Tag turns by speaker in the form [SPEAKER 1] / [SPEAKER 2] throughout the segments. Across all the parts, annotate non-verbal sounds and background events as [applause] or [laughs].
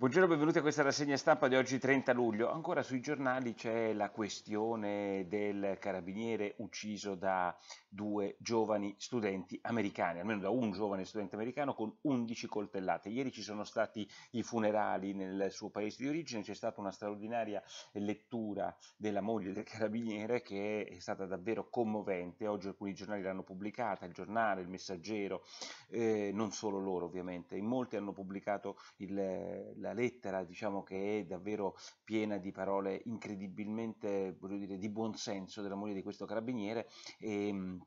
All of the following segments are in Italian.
[SPEAKER 1] Buongiorno, benvenuti a questa rassegna stampa di oggi 30 luglio. Ancora sui giornali c'è la questione del carabiniere ucciso da due giovani studenti americani, almeno da un giovane studente americano con 11 coltellate. Ieri ci sono stati i funerali nel suo paese di origine, c'è stata una straordinaria lettura della moglie del carabiniere che è stata davvero commovente. Oggi alcuni giornali l'hanno pubblicata, il giornale, il messaggero, eh, non solo loro ovviamente, in molti hanno pubblicato il, la la lettera, diciamo che è davvero piena di parole incredibilmente, voglio dire, di buonsenso della moglie di questo carabiniere. E, ehm,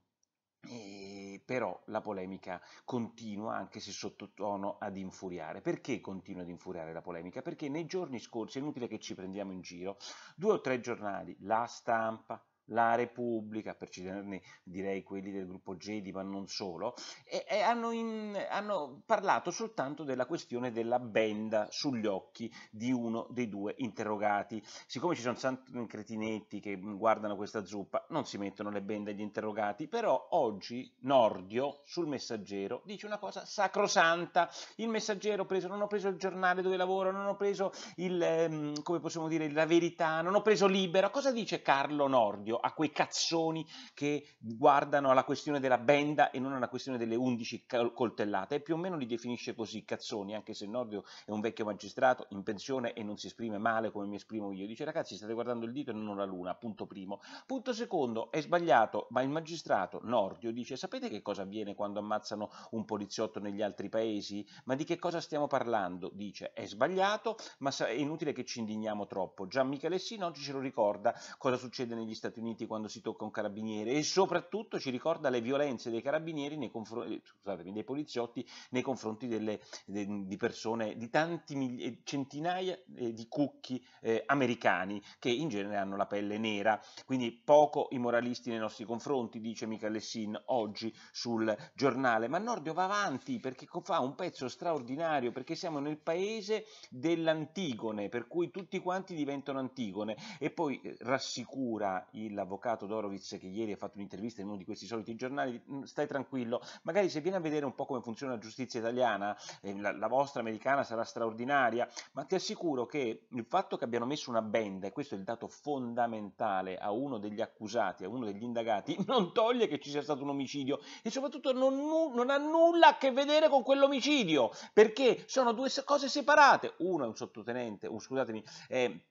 [SPEAKER 1] e però la polemica continua anche se sottotono ad infuriare. Perché continua ad infuriare la polemica? Perché nei giorni scorsi, è inutile che ci prendiamo in giro, due o tre giornali, La Stampa, la Repubblica, per citarne direi quelli del gruppo Gedi, ma non solo, e, e hanno, in, hanno, parlato soltanto della questione della benda sugli occhi di uno dei due interrogati. Siccome ci sono tanti cretinetti che guardano questa zuppa, non si mettono le bende agli interrogati, però oggi Nordio sul messaggero dice una cosa sacrosanta, il messaggero ho preso, non ho preso il giornale dove lavoro, non ho preso il, ehm, come possiamo dire, la verità, non ho preso libero. cosa dice Carlo Nordio? odio a quei cazzoni che guardano alla questione della benda e non alla questione delle 11 coltellate. E più o meno li definisce così, cazzoni, anche se Nordio è un vecchio magistrato in pensione e non si esprime male come mi esprimo io. Dice ragazzi state guardando il dito e non la luna, punto primo. Punto secondo, è sbagliato, ma il magistrato Nordio dice sapete che cosa avviene quando ammazzano un poliziotto negli altri paesi? Ma di che cosa stiamo parlando? Dice è sbagliato, ma è inutile che ci indigniamo troppo. Gian Michelessin oggi ce lo ricorda cosa succede negli Stati Uniti Uniti quando si tocca un carabiniere e soprattutto ci ricorda le violenze dei carabinieri, nei eh, scusatemi, dei poliziotti nei confronti delle, de, di persone, di tanti eh, centinaia eh, di cucchi eh, americani che in genere hanno la pelle nera, quindi poco i moralisti nei nostri confronti, dice Michele Sin oggi sul giornale, ma Nordio va avanti perché fa un pezzo straordinario, perché siamo nel paese dell'Antigone, per cui tutti quanti diventano Antigone e poi rassicura il l'avvocato Dorovic che ieri ha fatto un'intervista in uno di questi soliti giornali, mm, stai tranquillo, magari se vieni a vedere un po' come funziona la giustizia italiana, eh, la, la, vostra americana sarà straordinaria, ma ti assicuro che il fatto che abbiano messo una benda, e questo è il dato fondamentale, a uno degli accusati, a uno degli indagati, [laughs] non toglie che ci sia stato un omicidio e soprattutto non, non ha nulla a che vedere con quell'omicidio, perché sono due cose separate, uno è un sottotenente, oh, scusatemi, eh,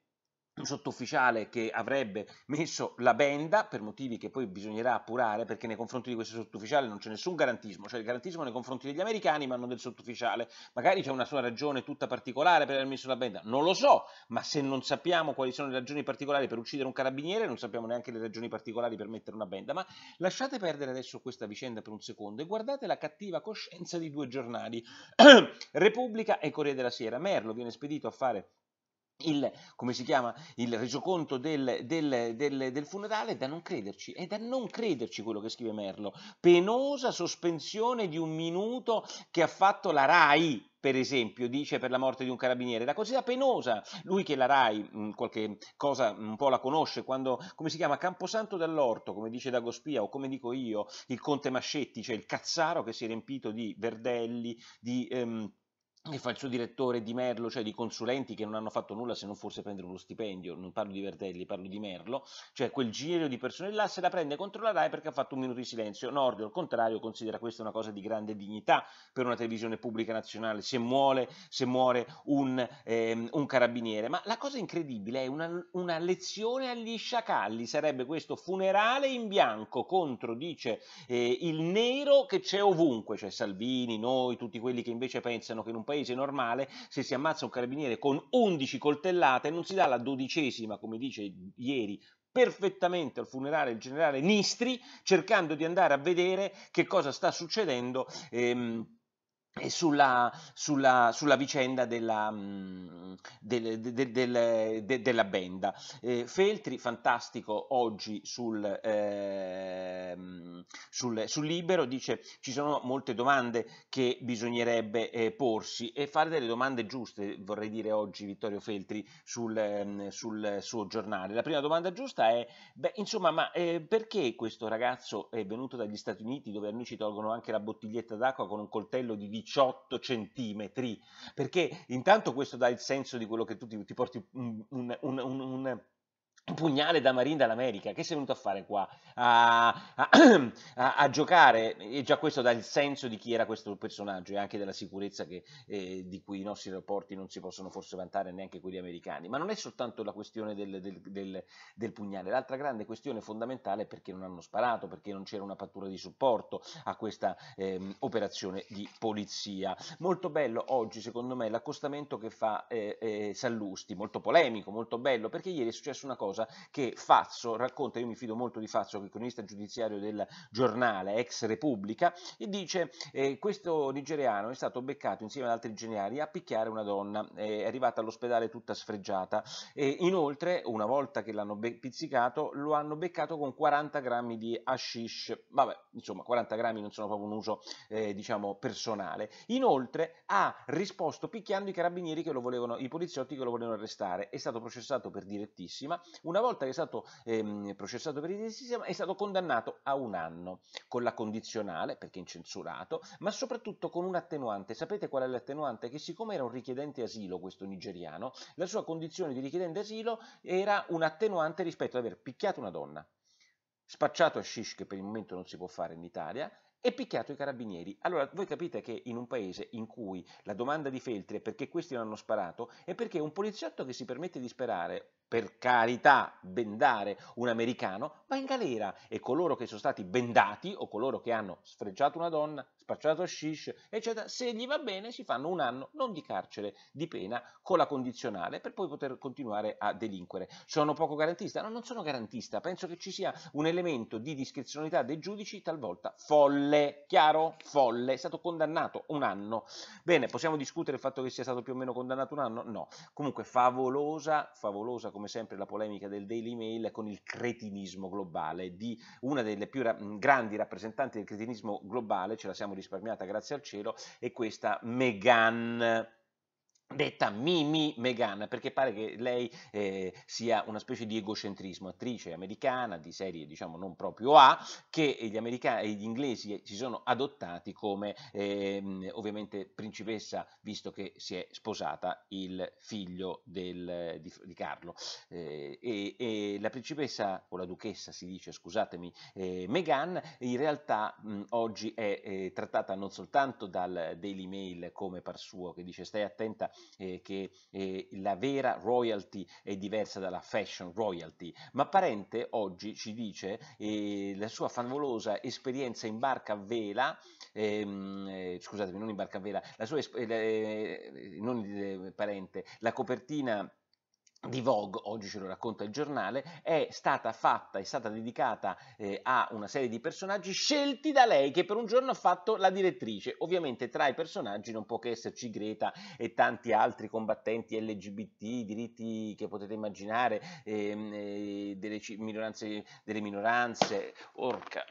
[SPEAKER 1] sottufficiale che avrebbe messo la benda per motivi che poi bisognerà appurare perché nei confronti di questo sottufficiale non c'è nessun garantismo, cioè il garantismo nei confronti degli americani ma non del sottufficiale, magari c'è una sua ragione tutta particolare per aver messo la benda, non lo so, ma se non sappiamo quali sono le ragioni particolari per uccidere un carabiniere non sappiamo neanche le ragioni particolari per mettere una benda, ma lasciate perdere adesso questa vicenda per un secondo e guardate la cattiva coscienza di due giornali, [clears throat] Repubblica e Corriere della Sera, Merlo viene spedito a fare il, come si chiama, il resoconto del, del, del, del, funerale è da non crederci, è da non crederci quello che scrive Merlo. Penosa sospensione di un minuto che ha fatto la RAI, per esempio, dice per la morte di un carabiniere, la cosa penosa, lui che la RAI mm, qualche cosa un po' la conosce, quando, come si chiama, Camposanto dall'Orto, come dice Dagospia o come dico io, il conte Mascetti, cioè il cazzaro che si è riempito di verdelli, di... Ehm, che fa il suo direttore di Merlo, cioè di consulenti che non hanno fatto nulla se non forse prendere uno stipendio, non parlo di Verdelli, parlo di Merlo, cioè quel giro di persone là se la prende contro la RAI perché ha fatto un minuto di silenzio. Nordio, al contrario, considera questa una cosa di grande dignità per una televisione pubblica nazionale, se muore, se muore un, ehm, un, carabiniere. Ma la cosa incredibile è una, una, lezione agli sciacalli, sarebbe questo funerale in bianco contro, dice, eh, il nero che c'è ovunque, cioè Salvini, noi, tutti quelli che invece pensano che in un paese normale, se si ammazza un carabiniere con 11 coltellate, non si dà la dodicesima, come dice ieri perfettamente al funerale il generale Nistri, cercando di andare a vedere che cosa sta succedendo. Ehm, sulla, sulla, sulla, vicenda della, mhmm, del, del, del, della benda. Eh, Feltri, fantastico, oggi sul, eh, sul, sul, Libero, dice ci sono molte domande che bisognerebbe eh, porsi e fare delle domande giuste, vorrei dire oggi Vittorio Feltri sul, ehm, sul suo giornale. La prima domanda giusta è, beh, insomma, ma eh, perché questo ragazzo è venuto dagli Stati Uniti dove a noi ci tolgono anche la bottiglietta d'acqua con un coltello di 18 centimetri, perché intanto questo dà il senso di quello che tu ti, ti porti un, un, un, un pugnale da Marine dall'America, che sei venuto a fare qua? A, a, [clears throat] a, a, giocare, e già questo dà il senso di chi era questo personaggio e anche della sicurezza che, eh, di cui i nostri rapporti non si possono forse vantare neanche quelli americani. Ma non è soltanto la questione del, del, del, del pugnale, l'altra grande questione fondamentale è perché non hanno sparato, perché non c'era una pattura di supporto a questa eh, operazione di polizia. Molto bello oggi, secondo me, l'accostamento che fa eh, eh Sallusti, molto polemico, molto bello, perché ieri è successa una cosa cosa che Fazzo racconta, io mi fido molto di Fazzo, che è il cronista giudiziario del giornale Ex Repubblica, e dice eh, questo nigeriano è stato beccato insieme ad altri ingegneri a picchiare una donna, eh, è arrivata all'ospedale tutta sfregiata e inoltre una volta che l'hanno pizzicato lo hanno beccato con 40 grammi di hashish, vabbè insomma 40 grammi non sono proprio un uso eh, diciamo personale, inoltre ha risposto picchiando i carabinieri che lo volevano, i poliziotti che lo volevano arrestare, è stato processato per direttissima, una volta che è stato ehm, processato per il sistema è stato condannato a un anno, con la condizionale, perché incensurato, ma soprattutto con un attenuante. Sapete qual è l'attenuante? Che siccome era un richiedente asilo questo nigeriano, la sua condizione di richiedente asilo era un attenuante rispetto ad aver picchiato una donna, spacciato a shish, che per il momento non si può fare in Italia, e picchiato i carabinieri. Allora, voi capite che in un paese in cui la domanda di Feltri è perché questi non hanno sparato, è perché un poliziotto che si permette di sparare per carità bendare un americano, va in galera e coloro che sono stati bendati o coloro che hanno sfregiato una donna, spacciato shish, eccetera, se gli va bene si fanno un anno non di carcere, di pena con la condizionale per poi poter continuare a delinquere. Sono poco garantista? No, non sono garantista, penso che ci sia un elemento di discrezionalità dei giudici talvolta folle, chiaro? Folle, è stato condannato un anno. Bene, possiamo discutere il fatto che sia stato più o meno condannato un anno? No. Comunque favolosa, favolosa come sempre la polemica del Daily Mail con il cretinismo globale di una delle più ra- grandi rappresentanti del cretinismo globale, ce la siamo risparmiata grazie al cielo, è questa Meghan detta Mimi Meghan, perché pare che lei eh, sia una specie di egocentrismo, attrice americana di serie diciamo non proprio A, che gli, americani, gli inglesi si sono adottati come eh, ovviamente principessa, visto che si è sposata il figlio del, di, di, Carlo. Eh, e, e, la principessa, o la duchessa si dice, scusatemi, eh, Meghan, in realtà mh, oggi è eh, trattata non soltanto dal Daily Mail come par suo, che dice stai attenta eh, che eh, la vera royalty è diversa dalla fashion royalty, ma Parente oggi ci dice eh, la sua favolosa esperienza in barca a vela, ehm, eh, scusatemi, non in barca a vela, la sua, eh, eh, non Parente, la copertina di Vogue, oggi ce lo racconta il giornale, è stata fatta, è stata dedicata eh, a una serie di personaggi scelti da lei che per un giorno ha fatto la direttrice. Ovviamente tra i personaggi non può che esserci Greta e tanti altri combattenti LGBT, diritti che potete immaginare, ehm, eh, delle, minoranze, delle minoranze, orca.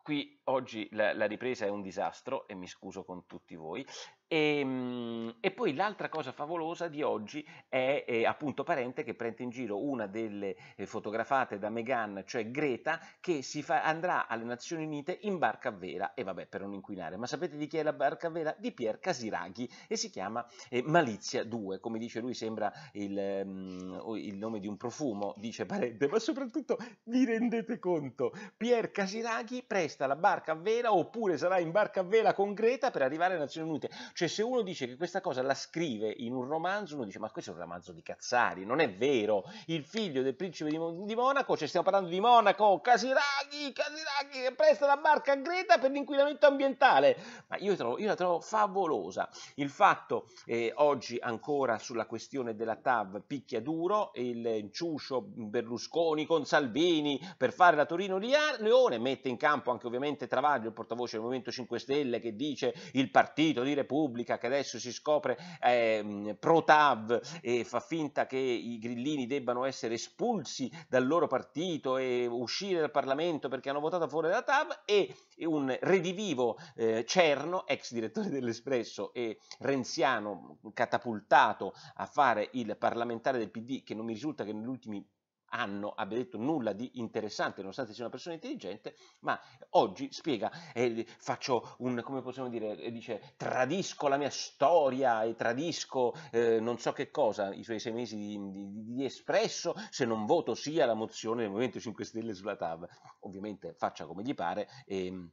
[SPEAKER 1] Qui oggi la, la, ripresa è un disastro e mi scuso con tutti voi. E, ehm, mh, Mm. e poi l'altra cosa favolosa di oggi è, è eh, appunto Parente che prende in giro una delle eh, fotografate da Meghan, cioè Greta, che fa, andrà alle Nazioni Unite in barca a vela, e vabbè per non inquinare, ma sapete di chi è la barca a vela? Di Pier Casiraghi e si chiama eh, Malizia 2, come dice lui sembra il, um, il nome di un profumo, dice Parente, ma soprattutto vi rendete conto, Pier Casiraghi presta la barca a vela oppure sarà in barca a vela con Greta per arrivare alle Nazioni Unite, cioè se uno dice che questa questa cosa la scrive in un romanzo, uno dice ma questo è un romanzo di Cazzari, non è vero, il figlio del principe di, Mon- di Monaco, cioè stiamo parlando di Monaco, Casiraghi, Casiraghi che presta la barca a Greta per l'inquinamento ambientale, ma io, trovo, io la trovo favolosa, il fatto eh, oggi ancora sulla questione della TAV picchia duro, il ciuscio Berlusconi con Salvini per fare la Torino-Leone, mette in campo anche ovviamente Travaglio, il portavoce del Movimento 5 Stelle che dice il partito di Repubblica che adesso si scopre scopre eh, pro TAV e fa finta che i grillini debbano essere espulsi dal loro partito e uscire dal Parlamento perché hanno votato fuori dalla TAV e un redivivo eh, Cerno, ex direttore dell'Espresso e renziano catapultato a fare il parlamentare del PD che non mi risulta che negli ultimi anno abbia detto nulla di interessante, nonostante sia una persona intelligente, ma oggi spiega, eh, faccio un, come possiamo dire, eh, dice, tradisco la mia storia e tradisco eh, non so che cosa, i suoi sei mesi di, di, di, espresso, se non voto sia la mozione del Movimento 5 Stelle sulla TAV. Ovviamente faccia come gli pare. E, ehm,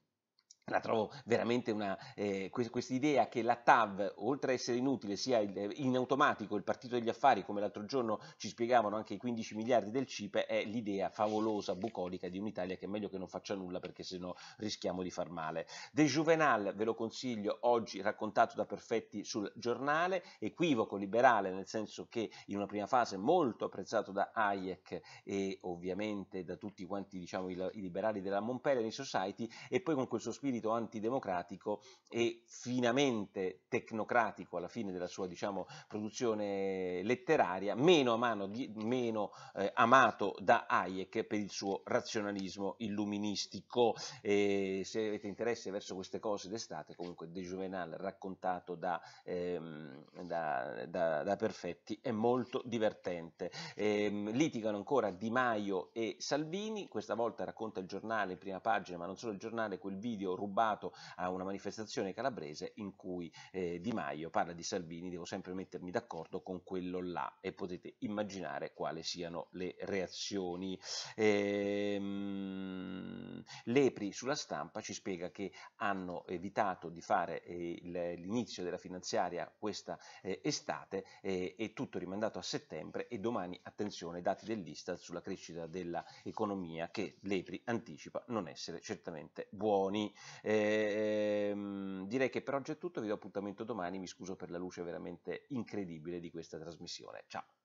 [SPEAKER 1] la trovo veramente una, eh, questa idea che la TAV, oltre a essere inutile, sia il, eh, in automatico il partito degli affari, come l'altro giorno ci spiegavano anche i 15 miliardi del CIPE, è l'idea favolosa, bucolica di un'Italia che è meglio che non faccia nulla perché sennò rischiamo di far male. De Juvenal, ve lo consiglio, oggi raccontato da Perfetti sul giornale, equivoco liberale, nel senso che in una prima fase molto apprezzato da Hayek e ovviamente da tutti quanti diciamo, i, liberali della Montpellier Society, e poi con questo spirito spirito antidemocratico e finamente tecnocratico alla fine della sua diciamo, produzione letteraria, meno, amano, meno eh, amato da Hayek per il suo razionalismo illuministico. E se avete interesse verso queste cose d'estate, comunque De Juvenal raccontato da, ehm, da, da, da Perfetti è molto divertente. E, ehm, litigano ancora Di Maio e Salvini, questa volta racconta il giornale in prima pagina, ma non solo il giornale, quel video rubato a una manifestazione calabrese in cui eh, Di Maio parla di Salvini, devo sempre mettermi d'accordo con quello là e potete immaginare quali siano le reazioni. Ehm, Lepri sulla stampa ci spiega che hanno evitato di fare eh, l'inizio della finanziaria questa eh, estate e eh, tutto rimandato a settembre e domani attenzione dati dell'Istat sulla crescita dell'economia che Lepri anticipa non essere certamente buoni. Eh, ehm, direi che per oggi è tutto, vi do appuntamento domani, mi scuso per la luce veramente incredibile di questa trasmissione. Ciao!